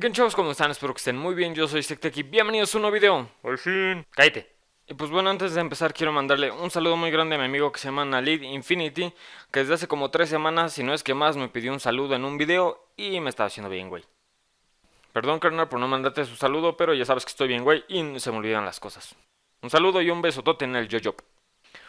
¿Qué chavos, ¿cómo están? Espero que estén muy bien, yo soy Secteki, bienvenidos a un nuevo video Al fin Cállate Y pues bueno, antes de empezar quiero mandarle un saludo muy grande a mi amigo que se llama Nalid Infinity Que desde hace como tres semanas, si no es que más, me pidió un saludo en un video y me estaba haciendo bien, güey Perdón carnal por no mandarte su saludo, pero ya sabes que estoy bien, güey, y se me olvidan las cosas Un saludo y un besotote en el yo, -yo.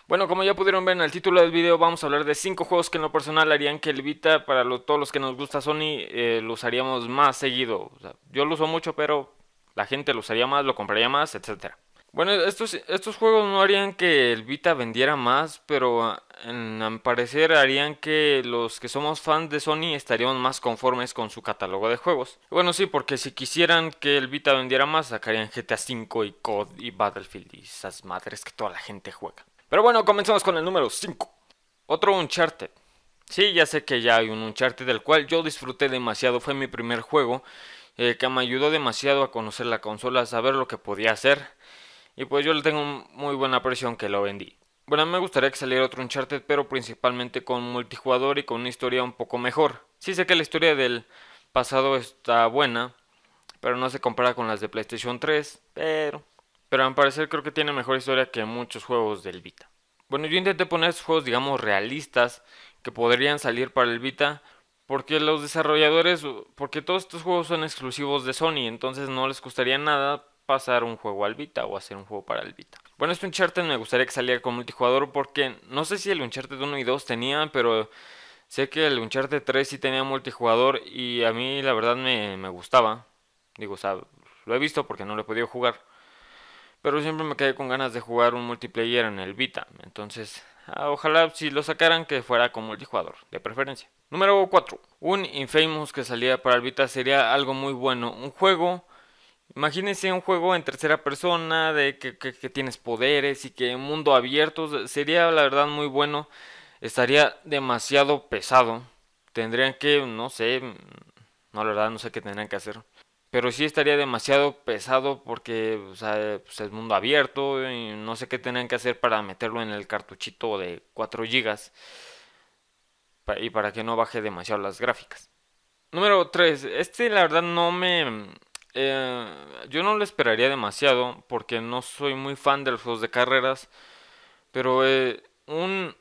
Bueno, como ya pudieron ver en el título del video, vamos a hablar de 5 juegos que en lo personal harían que el Vita, para todos los que nos gusta Sony, eh, lo usaríamos más seguido. yo lo uso mucho, pero la gente lo usaría más, lo compraría más, etc. Bueno, estos, estos juegos no harían que el Vita vendiera más, pero ah, en, parecer harían que los que somos fans de Sony estaríamos más conformes con su catálogo de juegos. Bueno, sí, porque si quisieran que el Vita vendiera más, sacarían GTA V y COD y Battlefield y esas madres que toda la gente juega. Pero bueno, comenzamos con el número 5. Otro Uncharted. Sí, ya sé que ya hay un Uncharted del cual yo disfruté demasiado, fue mi primer juego eh, que me ayudó demasiado a conocer la consola, a saber lo que podía hacer. Y pues yo le tengo muy buena presión que lo vendí. Bueno, me gustaría que saliera otro Uncharted, pero principalmente con multijugador y con una historia un poco mejor. Sí sé que la historia del pasado está buena, pero no se compara con las de PlayStation 3, pero pero a parecer creo que tiene mejor historia que muchos juegos del Vita. Bueno, yo intenté poner juegos, digamos, realistas que podrían salir para el Vita, porque los desarrolladores, porque todos estos juegos son exclusivos de Sony, entonces no les costaría nada pasar un juego al Vita o hacer un juego para el Vita. Bueno, este Uncharted me gustaría que saliera con multijugador porque no sé si el Uncharted 1 y 2 tenía, pero sé que el Uncharted 3 sí tenía multijugador y a mí la verdad me, me gustaba. Digo, o sea, lo he visto porque no lo he podido jugar pero siempre me quedé con ganas de jugar un multiplayer en el Vita, entonces ah, ojalá si lo sacaran que fuera con multijugador, de preferencia. Número 4. Un Infamous que salía para el Vita sería algo muy bueno, un juego... Imagínense un juego en tercera persona, de que, tienes poderes y que mundo abierto, sería la verdad muy bueno, estaría demasiado pesado, tendrían que, no sé, mm, no, la verdad no sé qué tendrían que hacer. Pero sí estaría demasiado pesado porque o sea, pues, es mundo abierto y no sé qué tenían que hacer para meterlo en el cartuchito de 4 GB y para que no baje demasiado las gráficas. Número 3. Este la verdad no me... Eh, yo no lo esperaría demasiado porque no soy muy fan de los juegos de carreras. Pero eh, un,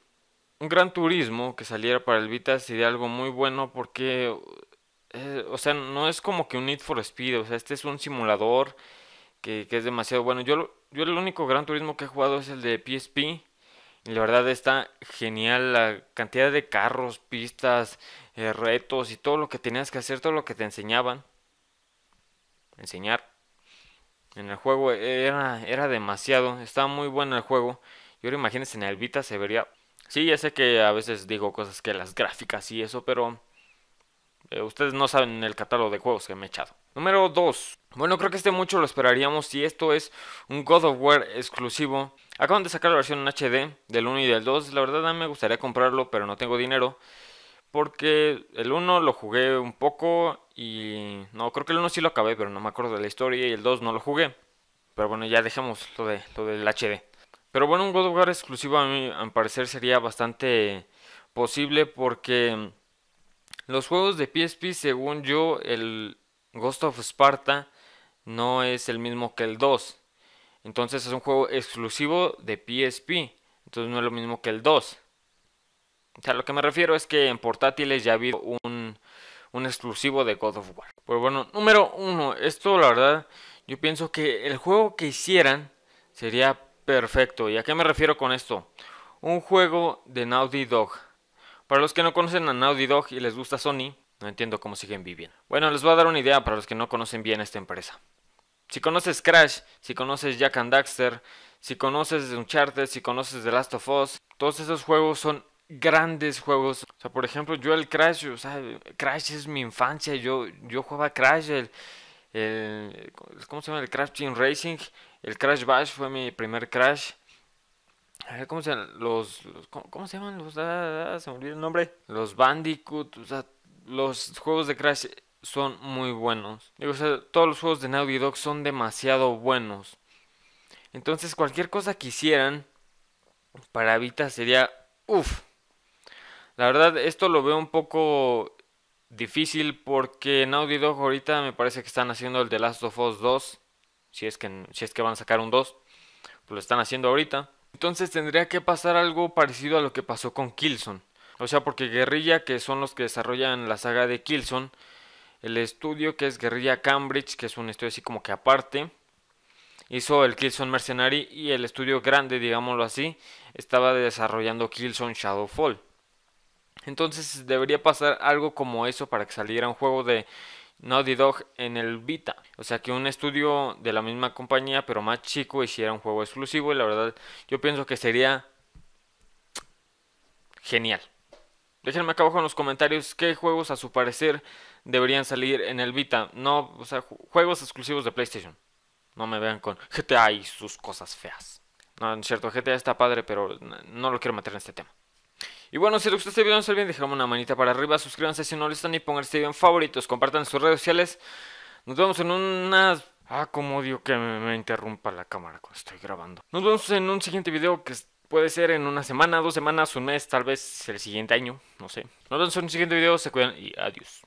un gran turismo que saliera para el Vita sería algo muy bueno porque eh, o sea, no es como que un Need for Speed, o sea, este es un simulador que, es demasiado bueno. Yo, yo el único Gran Turismo que he jugado es el de PSP. Y la verdad está genial la cantidad de carros, pistas, eh, retos y todo lo que tenías que hacer, todo lo que te enseñaban. Enseñar. En el juego eh, era, era demasiado, estaba muy bueno el juego. Y ahora imagínense en el Vita se vería... Sí, ya sé que a veces digo cosas que las gráficas y eso, pero eh, ustedes no saben el catálogo de juegos que me he echado. Número 2. Bueno, creo que este mucho lo esperaríamos si esto es un God of War exclusivo. Acaban de sacar la versión en HD del 1 y del 2. La verdad a mí me gustaría comprarlo, pero no tengo dinero. Porque el 1 lo jugué un poco y... No, creo que el 1 sí lo acabé, pero no me acuerdo de la historia y el 2 no lo jugué. Pero bueno, ya dejamos lo, de, del HD. Pero bueno, un God of War exclusivo a mí, al parecer, sería bastante posible porque los juegos de PSP, según yo, el Ghost of Sparta no es el mismo que el 2. Entonces es un juego exclusivo de PSP. Entonces no es lo mismo que el 2. O sea, lo que me refiero es que en portátiles ya ha habido un, exclusivo de God of War. Pues bueno, número 1. Esto la verdad, yo pienso que el juego que hicieran sería perfecto. ¿Y a qué me refiero con esto? Un juego de Naughty Dog para los que no conocen a Naughty Dog y les gusta Sony, no entiendo cómo siguen viviendo. Bueno, les voy a dar una idea para los que no conocen bien esta empresa. Si conoces Crash, si conoces Jack and Daxter, si conoces Uncharted, si conoces The Last of Us, todos esos juegos son grandes juegos. O sea, por ejemplo, yo el Crash, o sea, Crash es mi infancia, yo, yo jugaba Crash, el, ¿cómo se llama? El Crash Team Racing, el Crash Bash fue mi primer Crash. ¿Cómo se llaman? Los, ¿cómo, se llaman? Los, ah, ah, ah, se me olvidó el nombre. Los Bandicoot. los juegos de Crash son muy buenos. todos los juegos de Naughty Dog son demasiado buenos. Entonces, cualquier cosa que hicieran para Vita sería uff. La verdad, esto lo veo un poco difícil porque Naughty Dog ahorita me parece que están haciendo el The Last of Us 2. Si es que, si es que van a sacar un 2, pues lo están haciendo ahorita. Entonces tendría que pasar algo parecido a lo que pasó con Kilson. O sea, porque Guerrilla, que son los que desarrollan la saga de Kilson, el estudio que es Guerrilla Cambridge, que es un estudio así como que aparte, hizo el Kilson Mercenary y el estudio grande, digámoslo así, estaba desarrollando Kilson Shadowfall. Entonces debería pasar algo como eso para que saliera un juego de Naughty Dog en el Vita. O sea que un estudio de la misma compañía, pero más chico, hiciera un juego exclusivo. Y la verdad, yo pienso que sería genial. Déjenme acá abajo en los comentarios qué juegos a su parecer deberían salir en el Vita. No, o sea, juegos exclusivos de PlayStation. No me vean con GTA y sus cosas feas. No, es cierto, GTA está padre, pero no lo quiero meter en este tema. Y bueno, si les gustó este video, no se olviden dejarme una manita para arriba, suscríbanse si no lo están y pongan este video en favoritos, compartan en sus redes sociales. Nos vemos en unas... Ah, como odio que me, me interrumpa la cámara cuando estoy grabando. Nos vemos en un siguiente video que puede ser en una semana, dos semanas, un mes, tal vez el siguiente año, no sé. Nos vemos en un siguiente video, se cuidan y adiós.